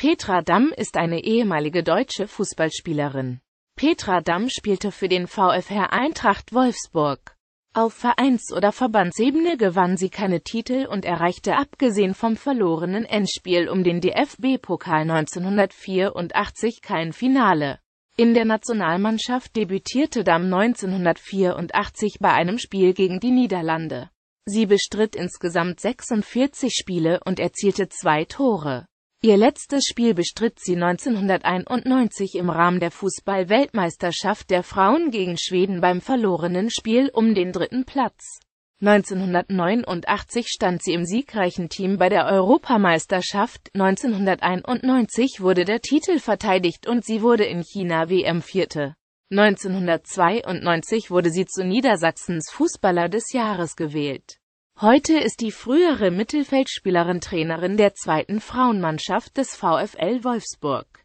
Petra Damm ist eine ehemalige deutsche Fußballspielerin. Petra Damm spielte für den VfR Eintracht Wolfsburg. Auf Vereins- oder Verbandsebene gewann sie keine Titel und erreichte abgesehen vom verlorenen Endspiel um den DFB-Pokal 1984 kein Finale. In der Nationalmannschaft debütierte Damm 1984 bei einem Spiel gegen die Niederlande. Sie bestritt insgesamt 46 Spiele und erzielte zwei Tore. Ihr letztes Spiel bestritt sie 1991 im Rahmen der Fußball-Weltmeisterschaft der Frauen gegen Schweden beim verlorenen Spiel um den dritten Platz. 1989 stand sie im siegreichen Team bei der Europameisterschaft, 1991 wurde der Titel verteidigt und sie wurde in China WM Vierte. 1992 wurde sie zu Niedersachsens Fußballer des Jahres gewählt. Heute ist die frühere Mittelfeldspielerin Trainerin der zweiten Frauenmannschaft des VfL Wolfsburg.